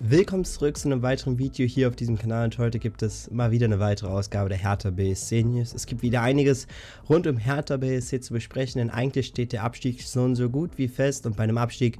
Willkommen zurück zu einem weiteren Video hier auf diesem Kanal und heute gibt es mal wieder eine weitere Ausgabe der Hertha BSC News. Es gibt wieder einiges rund um Hertha BSC zu besprechen, denn eigentlich steht der Abstieg so und so gut wie fest und bei einem Abstieg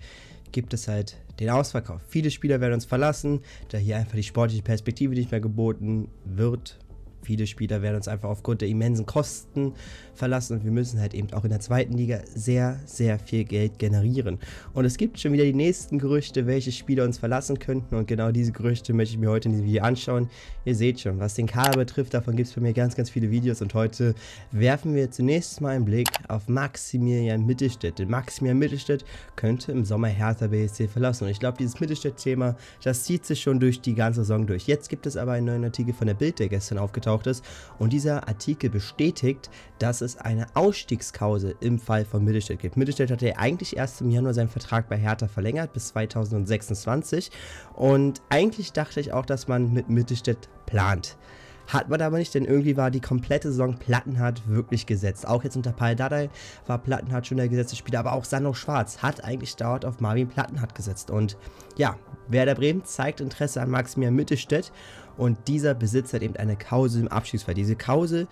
gibt es halt den Ausverkauf. Viele Spieler werden uns verlassen, da hier einfach die sportliche Perspektive nicht mehr geboten wird viele Spieler werden uns einfach aufgrund der immensen Kosten verlassen und wir müssen halt eben auch in der zweiten Liga sehr, sehr viel Geld generieren. Und es gibt schon wieder die nächsten Gerüchte, welche Spieler uns verlassen könnten und genau diese Gerüchte möchte ich mir heute in diesem Video anschauen. Ihr seht schon, was den Kader betrifft, davon gibt es bei mir ganz, ganz viele Videos und heute werfen wir zunächst mal einen Blick auf Maximilian Mittelstädt. Denn Maximilian Mittelstädt könnte im Sommer Hertha BSC verlassen und ich glaube, dieses Mittelstädt-Thema, das zieht sich schon durch die ganze Saison durch. Jetzt gibt es aber einen neuen Artikel von der Bild, der gestern aufgetaucht aufgetaucht ist. Und dieser Artikel bestätigt, dass es eine Ausstiegskause im Fall von Mittelstädt gibt. Mittelstädt hatte ja eigentlich erst im Januar seinen Vertrag bei Hertha verlängert bis 2026. Und eigentlich dachte ich auch, dass man mit Mittelstädt plant. Hat man aber nicht, denn irgendwie war die komplette Saison Plattenhardt wirklich gesetzt. Auch jetzt unter Paul Dardai war Plattenhardt schon der gesetzte Spieler, aber auch Sandro Schwarz hat eigentlich dauernd auf Marvin Plattenhardt gesetzt. Und ja, Werder Bremen zeigt Interesse an Maximilian Mittelstädt und dieser Besitzer hat eben eine Klausel im Abstiegsfall. Diese Klausel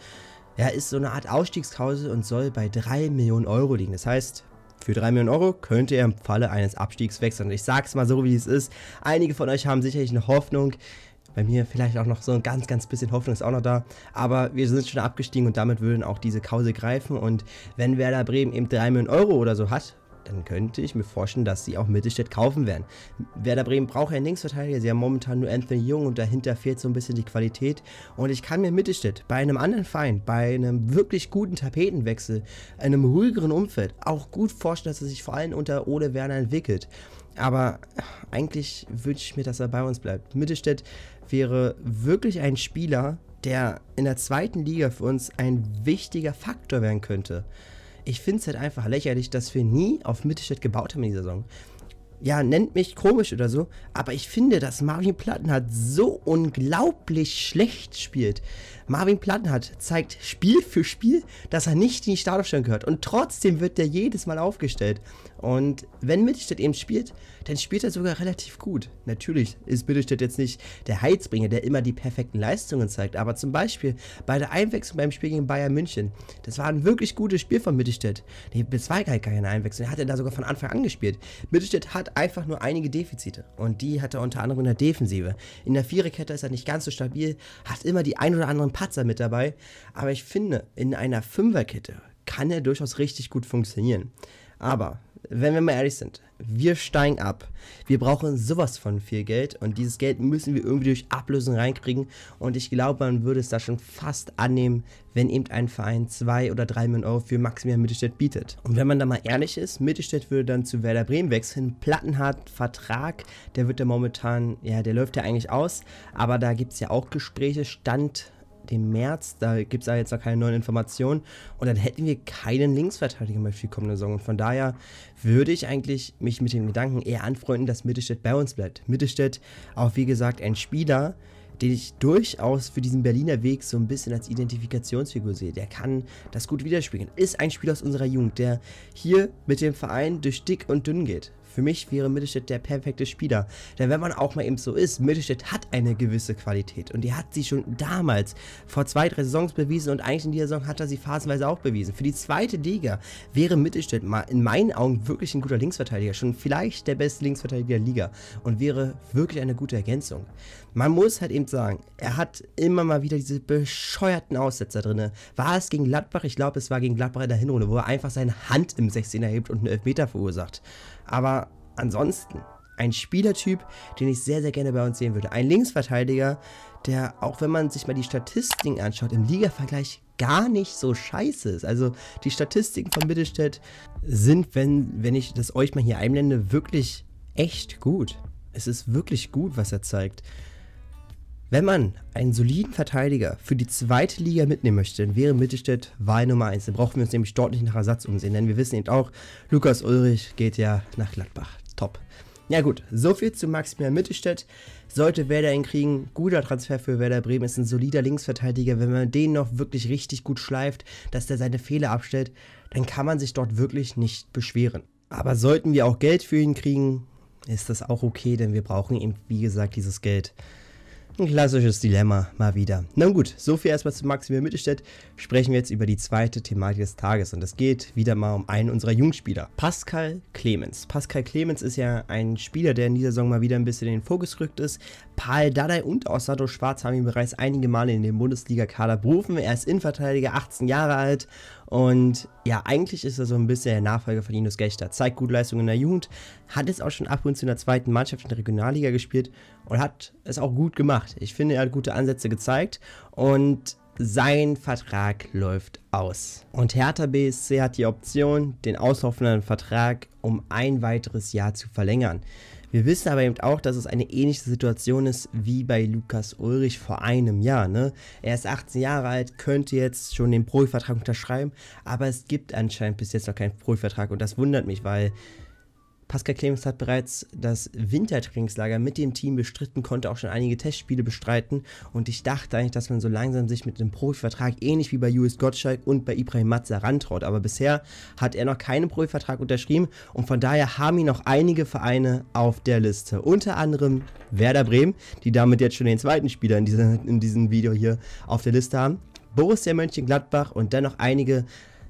ja, ist so eine Art Ausstiegsklausel und soll bei 3 Millionen Euro liegen. Das heißt, für 3 Millionen Euro könnte er im Falle eines Abstiegs wechseln. Und ich sag's mal so, wie es ist. Einige von euch haben sicherlich eine Hoffnung. Bei mir vielleicht auch noch so ein ganz, ganz bisschen Hoffnung ist auch noch da. Aber wir sind schon abgestiegen und damit würden auch diese Kause greifen. Und wenn Werder Bremen eben 3 Millionen Euro oder so hat, dann könnte ich mir vorstellen, dass sie auch Mittelstädt kaufen werden. Werder Bremen braucht ja einen Linksverteidiger, sie haben momentan nur Anthony Jung und dahinter fehlt so ein bisschen die Qualität. Und ich kann mir Mittelstädt bei einem anderen Feind, bei einem wirklich guten Tapetenwechsel, einem ruhigeren Umfeld auch gut vorstellen, dass er sich vor allem unter Ole Werner entwickelt. Aber eigentlich wünsche ich mir, dass er bei uns bleibt. Mittelstädt wäre wirklich ein Spieler, der in der zweiten Liga für uns ein wichtiger Faktor werden könnte ich finde es halt einfach lächerlich, dass wir nie auf Mittelstädt gebaut haben in dieser Saison ja, nennt mich komisch oder so, aber ich finde, dass Marvin Plattenhardt so unglaublich schlecht spielt. Marvin Plattenhardt zeigt Spiel für Spiel, dass er nicht in die Startaufstellung gehört. Und trotzdem wird der jedes Mal aufgestellt. Und wenn Mittelstädt eben spielt, dann spielt er sogar relativ gut. Natürlich ist Mittelstädt jetzt nicht der Heizbringer, der immer die perfekten Leistungen zeigt. Aber zum Beispiel bei der Einwechslung beim Spiel gegen Bayern München, das war ein wirklich gutes Spiel von Mittelstädt. Nee, das war gar keine Einwechslung. Er hat er da sogar von Anfang an gespielt. Mittelstädt hat hat einfach nur einige Defizite. Und die hat er unter anderem in der Defensive. In der Viererkette ist er nicht ganz so stabil, hat immer die ein oder anderen Patzer mit dabei. Aber ich finde, in einer Fünferkette kann er durchaus richtig gut funktionieren. Aber wenn wir mal ehrlich sind, wir steigen ab. Wir brauchen sowas von viel Geld und dieses Geld müssen wir irgendwie durch Ablösung reinkriegen. Und ich glaube, man würde es da schon fast annehmen, wenn eben ein Verein 2 oder 3 Millionen Euro für Maximilian Mittelstädt bietet. Und wenn man da mal ehrlich ist, Mittelstädt würde dann zu Werder Bremen wechseln. Plattenhardt Vertrag, der wird ja momentan, ja, der läuft ja eigentlich aus. Aber da gibt es ja auch Gespräche. Stand dem März. Da gibt es ja jetzt noch keine neuen Informationen. Und dann hätten wir keinen Linksverteidiger mehr für die kommende Saison. Und von daher würde ich eigentlich mich mit dem Gedanken eher anfreunden, dass Mittelstädt bei uns bleibt. Mittelstädt, auch wie gesagt, ein Spieler, den ich durchaus für diesen Berliner Weg so ein bisschen als Identifikationsfigur sehe. Der kann das gut widerspiegeln. Ist ein Spieler aus unserer Jugend, der hier mit dem Verein durch dick und dünn geht. Für mich wäre Mittelstädt der perfekte Spieler. Denn wenn man auch mal eben so ist, Mittelstädt hat eine gewisse Qualität. Und die hat sie schon damals, vor zwei, drei Saisons bewiesen. Und eigentlich in dieser Saison hat er sie phasenweise auch bewiesen. Für die zweite Liga wäre Mittelstädt in meinen Augen wirklich ein guter Linksverteidiger. Schon vielleicht der beste Linksverteidiger der Liga. Und wäre wirklich eine gute Ergänzung. Man muss halt eben sagen, er hat immer mal wieder diese bescheuerten Aussetzer drin. War es gegen Gladbach? Ich glaube, es war gegen Gladbach in der Hinrunde, wo er einfach seine Hand im 16er hebt und einen Elfmeter verursacht. Aber ansonsten ein Spielertyp, den ich sehr, sehr gerne bei uns sehen würde. Ein Linksverteidiger, der, auch wenn man sich mal die Statistiken anschaut, im Liga-Vergleich gar nicht so scheiße ist. Also die Statistiken von Mittelstädt sind, wenn, wenn ich das euch mal hier einblende, wirklich echt gut. Es ist wirklich gut, was er zeigt. Wenn man einen soliden Verteidiger für die zweite Liga mitnehmen möchte, dann wäre Mittelstädt Wahl Nummer 1. Dann brauchen wir uns nämlich dort nicht nach Ersatz umsehen, denn wir wissen eben auch, Lukas Ulrich geht ja nach Gladbach. Top. Ja gut, soviel zu Maximilian Mittelstädt. Sollte Werder ihn kriegen, guter Transfer für Werder Bremen, ist ein solider Linksverteidiger. Wenn man den noch wirklich richtig gut schleift, dass der seine Fehler abstellt, dann kann man sich dort wirklich nicht beschweren. Aber sollten wir auch Geld für ihn kriegen, ist das auch okay, denn wir brauchen eben, wie gesagt, dieses Geld. Ein klassisches Dilemma mal wieder. Na gut, so viel erstmal zu Maximilian Mittelstädt. Sprechen wir jetzt über die zweite Thematik des Tages und es geht wieder mal um einen unserer Jungspieler, Pascal Clemens. Pascal Clemens ist ja ein Spieler, der in dieser Saison mal wieder ein bisschen in den Fokus gerückt ist, Paul Dardai und auch Schwarz haben ihn bereits einige Male in den Bundesliga-Kader berufen. Er ist Innenverteidiger, 18 Jahre alt und ja, eigentlich ist er so ein bisschen der Nachfolger von Linus Gächter. Zeigt gute Leistungen in der Jugend, hat es auch schon ab und zu in der zweiten Mannschaft in der Regionalliga gespielt und hat es auch gut gemacht. Ich finde, er hat gute Ansätze gezeigt und sein Vertrag läuft aus. Und Hertha BSC hat die Option, den auslaufenden Vertrag um ein weiteres Jahr zu verlängern. Wir wissen aber eben auch, dass es eine ähnliche Situation ist wie bei Lukas Ulrich vor einem Jahr. Ne? Er ist 18 Jahre alt, könnte jetzt schon den Profivertrag unterschreiben, aber es gibt anscheinend bis jetzt noch keinen Profivertrag und das wundert mich, weil Pascal Clemens hat bereits das Wintertrainingslager mit dem Team bestritten, konnte auch schon einige Testspiele bestreiten und ich dachte eigentlich, dass man so langsam sich mit einem Profivertrag ähnlich wie bei Julius Gottschalk und bei Ibrahim Matza rantraut, aber bisher hat er noch keinen Profivertrag unterschrieben und von daher haben ihn noch einige Vereine auf der Liste, unter anderem Werder Bremen, die damit jetzt schon den zweiten Spieler in, dieser, in diesem Video hier auf der Liste haben, Borussia Mönchengladbach und dann noch einige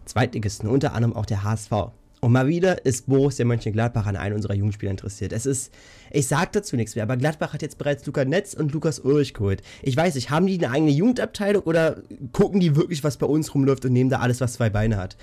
Zweitligisten, unter anderem auch der HSV. Und mal wieder ist Borussia Mönchengladbach an einem unserer Jugendspieler interessiert. Es ist, ich sag dazu nichts mehr, aber Gladbach hat jetzt bereits Luca Netz und Lukas Ulrich geholt. Ich weiß nicht, haben die eine eigene Jugendabteilung oder gucken die wirklich, was bei uns rumläuft und nehmen da alles, was zwei Beine hat?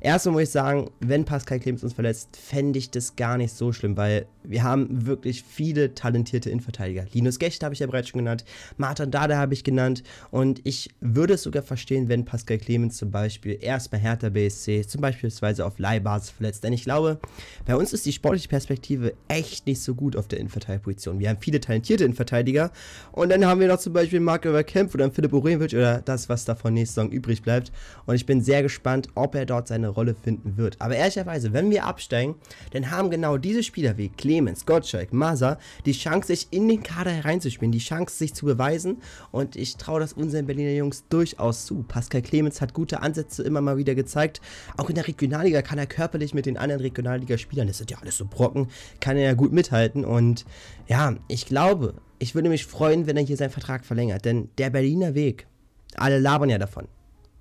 Erstmal muss ich sagen, wenn Pascal Clemens uns verletzt, fände ich das gar nicht so schlimm, weil wir haben wirklich viele talentierte Innenverteidiger. Linus Gecht habe ich ja bereits schon genannt, Martin Dada habe ich genannt und ich würde es sogar verstehen, wenn Pascal Clemens zum Beispiel erst bei Hertha BSC, zum Beispiel auf Leihbasis verletzt, denn ich glaube, bei uns ist die sportliche Perspektive echt nicht so gut auf der Innenverteidigerposition. Wir haben viele talentierte Innenverteidiger und dann haben wir noch zum Beispiel Marc Kempf oder Philipp Urenwitsch oder das, was davon nächste Saison übrig bleibt und ich bin sehr gespannt, ob er dort seine eine Rolle finden wird. Aber ehrlicherweise, wenn wir absteigen, dann haben genau diese Spieler wie Clemens, Gottschalk, Masa die Chance, sich in den Kader hereinzuspielen, die Chance, sich zu beweisen. Und ich traue das unseren Berliner Jungs durchaus zu. Pascal Clemens hat gute Ansätze immer mal wieder gezeigt. Auch in der Regionalliga kann er körperlich mit den anderen Regionalligaspielern, das sind ja alles so Brocken, kann er ja gut mithalten. Und ja, ich glaube, ich würde mich freuen, wenn er hier seinen Vertrag verlängert. Denn der Berliner Weg, alle labern ja davon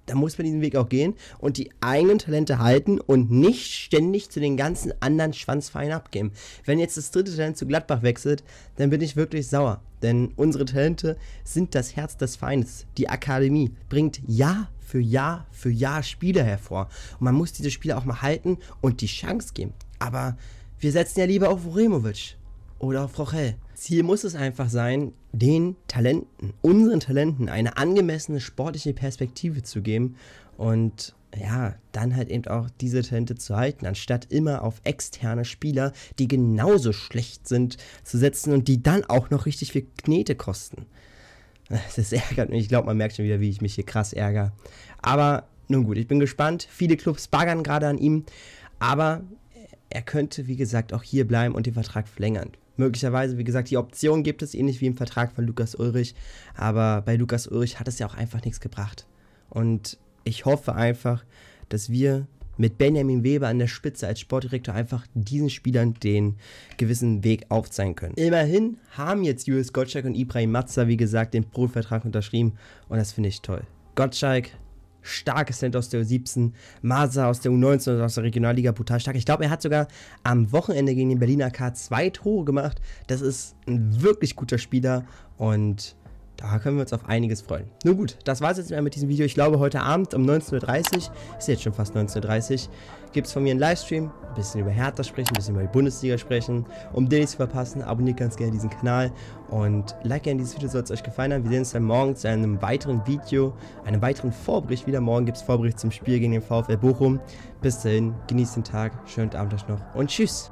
da muss man diesen Weg auch gehen und die eigenen Talente halten und nicht ständig zu den ganzen anderen Schwanzvereinen abgeben. Wenn jetzt das dritte Talent zu Gladbach wechselt, dann bin ich wirklich sauer. Denn unsere Talente sind das Herz des Feindes. Die Akademie bringt Jahr für Jahr für Jahr Spieler hervor. Und man muss diese Spieler auch mal halten und die Chance geben. Aber wir setzen ja lieber auf Uremovic oder auf Rochelle. Ziel muss es einfach sein, den Talenten, unseren Talenten, eine angemessene sportliche Perspektive zu geben und ja, dann halt eben auch diese Talente zu halten, anstatt immer auf externe Spieler, die genauso schlecht sind, zu setzen und die dann auch noch richtig viel Knete kosten. Das ärgert mich. Ich glaube, man merkt schon wieder, wie ich mich hier krass ärgere. Aber nun gut, ich bin gespannt. Viele Clubs baggern gerade an ihm. Aber er könnte, wie gesagt, auch hier bleiben und den Vertrag verlängern möglicherweise, wie gesagt, die Option gibt es ähnlich wie im Vertrag von Lukas Ulrich, aber bei Lukas Ulrich hat es ja auch einfach nichts gebracht. Und ich hoffe einfach, dass wir mit Benjamin Weber an der Spitze als Sportdirektor einfach diesen Spielern den gewissen Weg aufzeigen können. Immerhin haben jetzt Julius Gottschalk und Ibrahim Matza, wie gesagt, den Profivertrag unterschrieben und das finde ich toll. Gottschalk, starkes Talent aus der U17, Masa aus der U19 und aus der Regionalliga brutal stark. Ich glaube, er hat sogar am Wochenende gegen den Berliner K zwei Tore gemacht. Das ist ein wirklich guter Spieler und da können wir uns auf einiges freuen. Nun gut, das war es jetzt mit diesem Video. Ich glaube, heute Abend um 19.30 Uhr, ist jetzt schon fast 19.30 Uhr, gibt es von mir einen Livestream. Ein bisschen über Hertha sprechen, ein bisschen über die Bundesliga sprechen. Um den nicht zu verpassen, abonniert ganz gerne diesen Kanal und like gerne dieses Video, soll es euch gefallen haben. Wir sehen uns dann morgen zu einem weiteren Video, einem weiteren Vorbericht. Wieder morgen gibt es Vorbericht zum Spiel gegen den VfL Bochum. Bis dahin, genießt den Tag, schönen Abend euch noch und tschüss.